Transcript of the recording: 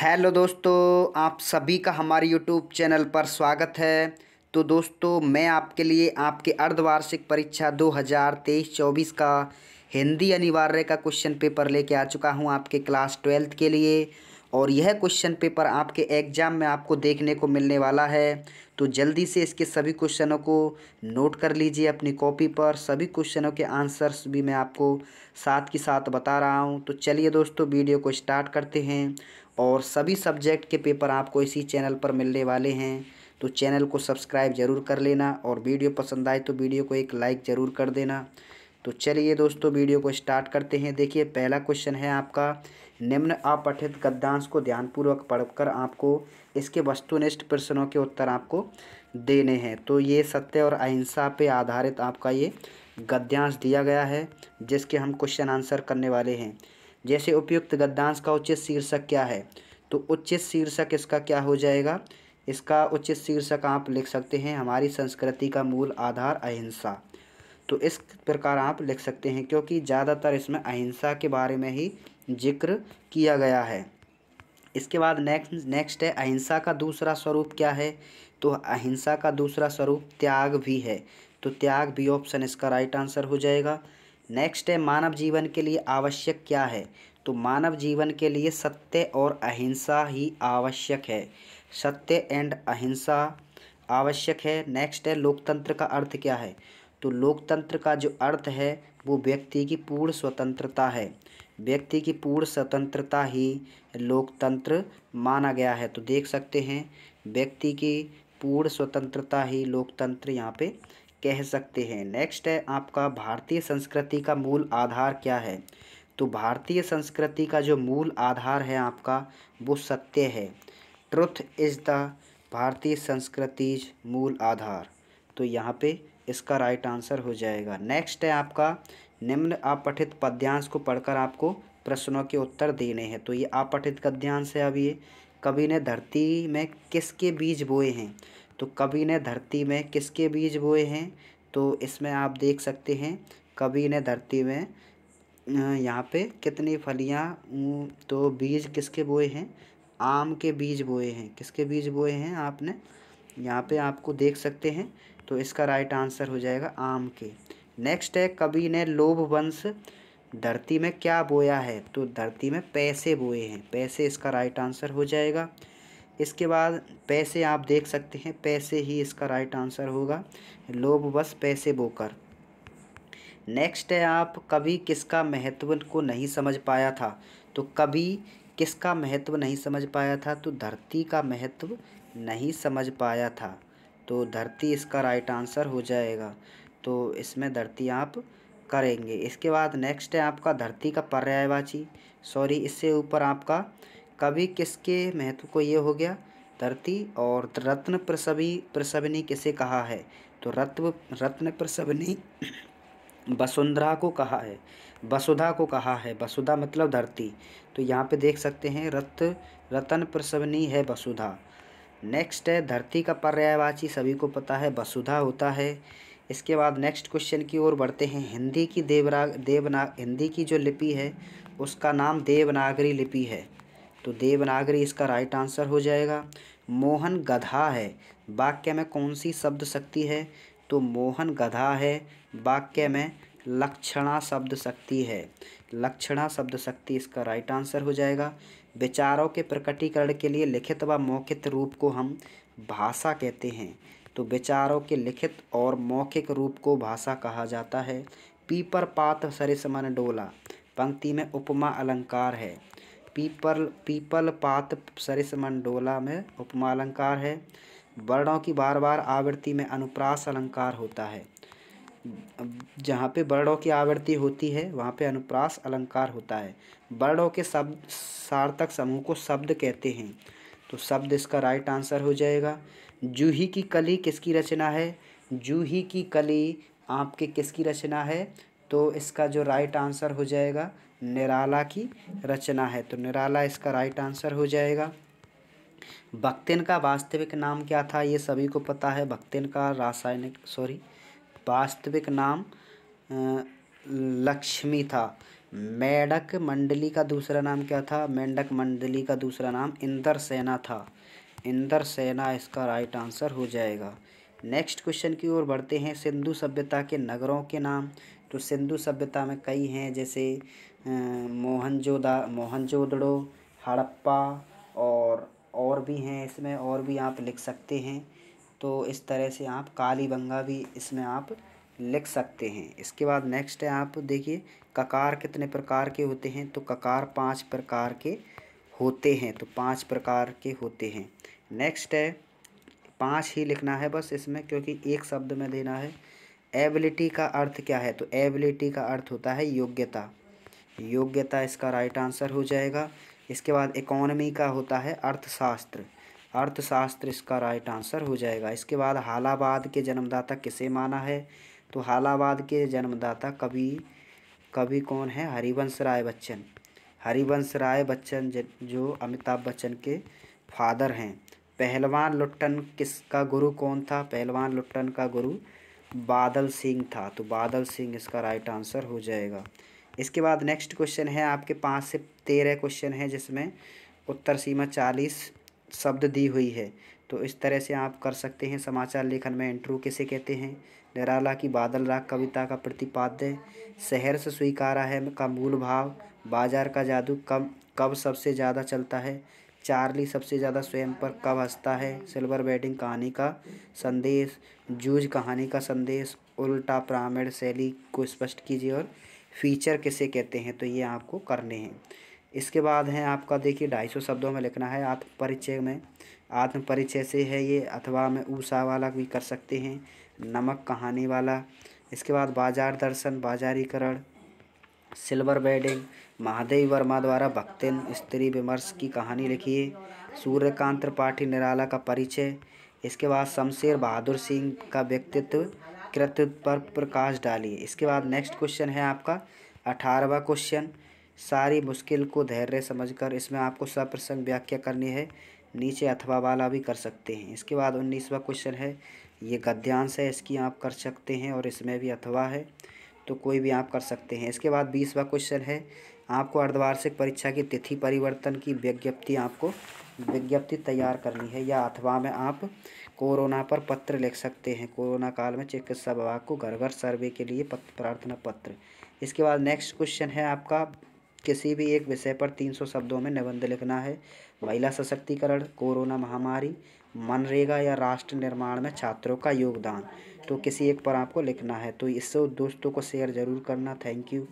hello दोस्तों आप सभी का हमारे यूट्यूब चैनल पर स्वागत है तो दोस्तों मैं आपके लिए आपके अर्धवार्षिक परीक्षा 2023-24 का हिंदी अनिवार्य का क्वेश्चन पेपर लेके आ चुका हूं आपके क्लास ट्वेल्थ के लिए और यह क्वेश्चन पेपर आपके एग्ज़ाम में आपको देखने को मिलने वाला है तो जल्दी से इसके सभी क्वेश्चनों को नोट कर लीजिए अपनी कॉपी पर सभी क्वेश्चनों के आंसर्स भी मैं आपको साथ के साथ बता रहा हूँ तो चलिए दोस्तों वीडियो को स्टार्ट करते हैं और सभी सब्जेक्ट के पेपर आपको इसी चैनल पर मिलने वाले हैं तो चैनल को सब्सक्राइब ज़रूर कर लेना और वीडियो पसंद आए तो वीडियो को एक लाइक ज़रूर कर देना तो चलिए दोस्तों वीडियो को स्टार्ट करते हैं देखिए पहला क्वेश्चन है आपका निम्न अपठित गद्यांश को ध्यानपूर्वक पढ़कर आपको इसके वस्तुनिष्ठ प्रश्नों के उत्तर आपको देने हैं तो ये सत्य और अहिंसा पे आधारित आपका ये गद्यांश दिया गया है जिसके हम क्वेश्चन आंसर करने वाले हैं जैसे उपयुक्त गद्यांश का उचित शीर्षक क्या है तो उचित शीर्षक इसका क्या हो जाएगा इसका उचित शीर्षक आप लिख सकते हैं हमारी संस्कृति का मूल आधार अहिंसा तो इस प्रकार आप लिख सकते हैं क्योंकि ज़्यादातर इसमें अहिंसा के बारे में ही जिक्र किया गया है इसके बाद नेक्स्ट नेक्स्ट है अहिंसा का दूसरा स्वरूप क्या है तो अहिंसा का दूसरा स्वरूप त्याग भी है तो त्याग भी ऑप्शन इसका राइट आंसर हो जाएगा नेक्स्ट है मानव जीवन के लिए आवश्यक क्या है तो मानव जीवन के लिए सत्य और अहिंसा ही आवश्यक है सत्य एंड अहिंसा आवश्यक है नेक्स्ट है लोकतंत्र का अर्थ क्या है तो लोकतंत्र का जो अर्थ है वो व्यक्ति की पूर्ण स्वतंत्रता है व्यक्ति की पूर्ण स्वतंत्रता ही लोकतंत्र माना गया है तो देख सकते हैं व्यक्ति की पूर्ण स्वतंत्रता ही लोकतंत्र यहाँ पे कह सकते हैं नेक्स्ट है आपका भारतीय संस्कृति का मूल आधार क्या है तो भारतीय संस्कृति का जो मूल आधार है आपका वो सत्य है ट्रुथ इज़ द भारतीय संस्कृतिज मूल आधार तो यहाँ पे इसका राइट आंसर हो जाएगा नेक्स्ट है आपका निम्न अपठित पद्यांश को पढ़कर आपको प्रश्नों के उत्तर देने हैं तो ये अपठित गद्यांश है अब ये कवि ने धरती में किसके बीज बोए हैं तो कवि ने धरती में किसके बीज बोए हैं तो इसमें आप देख सकते हैं कवि ने धरती में यहाँ पे कितनी फलियाँ तो बीज किसके बोए हैं आम के बीज बोए हैं किसके बीज बोए हैं आपने यहाँ पे आपको देख सकते हैं तो इसका राइट आंसर हो जाएगा आम के नेक्स्ट है कवि ने लोभ वंश धरती में क्या बोया है तो धरती में पैसे बोए हैं पैसे इसका राइट आंसर हो जाएगा इसके बाद पैसे आप देख सकते हैं पैसे ही इसका राइट आंसर होगा लोभ बस पैसे बोकर नेक्स्ट है आप कभी किसका महत्व को नहीं समझ पाया था तो कभी किसका महत्व नहीं समझ पाया था तो धरती का महत्व नहीं समझ पाया था तो धरती इसका राइट आंसर हो जाएगा तो इसमें धरती आप करेंगे इसके बाद नेक्स्ट है आपका धरती का पर्यायवाची सॉरी इससे ऊपर आपका कभी किसके महत्व को ये हो गया धरती और रत्न प्रसवी प्रसवनी किसे कहा है तो रत्व रत्न प्रसवनी वसुंधरा को कहा है वसुधा को कहा है वसुधा मतलब धरती तो यहाँ पे देख सकते हैं रत्न रतन प्रसवनी है वसुधा नेक्स्ट है धरती का पर्यायवाची सभी को पता है वसुधा होता है इसके बाद नेक्स्ट क्वेश्चन की ओर बढ़ते हैं हिंदी की देवरा देवना हिंदी की जो लिपि है उसका नाम देवनागरी लिपि है तो देवनागरी इसका राइट आंसर हो जाएगा मोहन गधा है वाक्य में कौन सी शब्द शक्ति है तो मोहन गधा है वाक्य में लक्षणा शब्द शक्ति है लक्षणा शब्द शक्ति इसका राइट आंसर हो जाएगा विचारों के प्रकटीकरण के लिए लिखित व मौखिक रूप को हम भाषा कहते हैं तो विचारों के लिखित और मौखिक रूप को भाषा कहा जाता है पीपर पात सरिसमन डोला पंक्ति में उपमा अलंकार है पीपल पीपल पात सरिसमन डोला में उपमा अलंकार है वर्णों की बार बार आवृत्ति में अनुप्रास अलंकार होता है जहाँ पे वर्णों की आवृत्ति होती है वहाँ पे अनुप्रास अलंकार होता है वर्णों के शब्द सार्थक समूह को शब्द कहते हैं तो शब्द इसका राइट आंसर हो जाएगा जूही की कली किसकी रचना है जूही की कली आपके किसकी रचना है तो इसका जो राइट आंसर हो जाएगा निराला की रचना है तो निराला इसका राइट आंसर हो जाएगा भक्तिन का वास्तविक नाम क्या था ये सभी को पता है भक्तिन का रासायनिक सॉरी वास्तविक नाम लक्ष्मी था मेढक मंडली का दूसरा नाम क्या था मेंढक मंडली का दूसरा नाम इंदर सेना था इंदर सेना इसका राइट आंसर हो जाएगा नेक्स्ट क्वेश्चन की ओर बढ़ते हैं सिंधु सभ्यता के नगरों के नाम तो सिंधु सभ्यता में कई हैं जैसे मोहनजोदा मोहनजोदड़ो हड़प्पा और और भी हैं इसमें और भी आप लिख सकते हैं तो इस तरह से आप काली बंगा भी इसमें आप लिख सकते हैं इसके बाद नेक्स्ट है आप देखिए ककार कितने प्रकार के होते हैं तो ककार पांच प्रकार के होते हैं तो पांच प्रकार के होते हैं नेक्स्ट है पांच ही लिखना है बस इसमें क्योंकि एक शब्द में देना है एबिलिटी का अर्थ क्या है तो एबिलिटी का अर्थ होता है योग्यता योग्यता इसका राइट आंसर हो जाएगा इसके बाद इकोनॉमी का होता है अर्थशास्त्र अर्थशास्त्र इसका राइट आंसर हो जाएगा इसके बाद हालाबाद के जन्मदाता किसे माना है तो हालाबाद के जन्मदाता कवि कवि कौन है हरिवंश राय बच्चन हरिवंश राय बच्चन जो अमिताभ बच्चन के फादर हैं पहलवान लुट्टन किसका गुरु कौन था पहलवान लुट्टन का गुरु बादल सिंह था तो बादल सिंह इसका राइट आंसर हो जाएगा इसके बाद नेक्स्ट क्वेश्चन है आपके पाँच से तेरह क्वेश्चन है जिसमें उत्तर सीमा चालीस शब्द दी हुई है तो इस तरह से आप कर सकते हैं समाचार लेखन में इंट्रू किसे कहते हैं निराला की बादल राग कविता का प्रतिपाद्य शहर से स्वीकारा है का मूल भाव बाजार का जादू कब कब सबसे ज़्यादा चलता है चार्ली सबसे ज़्यादा स्वयं पर कब हंसता है सिल्वर वेडिंग कहानी का संदेश जूझ कहानी का संदेश उल्टा प्रामीण शैली को स्पष्ट कीजिए और फीचर किसे कहते हैं तो ये आपको करने हैं इसके बाद है आपका देखिए ढाई सौ शब्दों में लिखना है आत्म परिचय में आत्म परिचय से है ये अथवा में ऊषा वाला भी कर सकते हैं नमक कहानी वाला इसके बाद बाजार दर्शन बाजारीकरण सिल्वर बेडिंग महादेव वर्मा द्वारा भक्तिन स्त्री विमर्श की कहानी लिखी है सूर्यकांत त्रिपाठी निराला का परिचय इसके बाद शमशेर बहादुर सिंह का व्यक्तित्व कृतित्व पर प्रकाश डालिए इसके बाद नेक्स्ट क्वेश्चन है आपका अठारहवा क्वेश्चन सारी मुश्किल को धैर्य समझकर इसमें आपको सप्रसंग व्याख्या करनी है नीचे अथवा वाला भी कर सकते हैं इसके बाद उन्नीसवा क्वेश्चन है ये गद्यांश है इसकी आप कर सकते हैं और इसमें भी अथवा है तो कोई भी आप कर सकते हैं इसके बाद बीसवा क्वेश्चन है आपको अर्धवार्षिक परीक्षा की तिथि परिवर्तन की विज्ञप्ति आपको विज्ञप्ति तैयार करनी है या अथवा में आप कोरोना पर पत्र लिख सकते हैं कोरोना काल में चिकित्सा विभाग को घर घर सर्वे के लिए पत्र प्रार्थना पत्र इसके बाद नेक्स्ट क्वेश्चन है आपका किसी भी एक विषय पर 300 शब्दों में निबंध लिखना है महिला सशक्तिकरण कोरोना महामारी मनरेगा या राष्ट्र निर्माण में छात्रों का योगदान तो किसी एक पर आपको लिखना है तो इससे दोस्तों को शेयर ज़रूर करना थैंक यू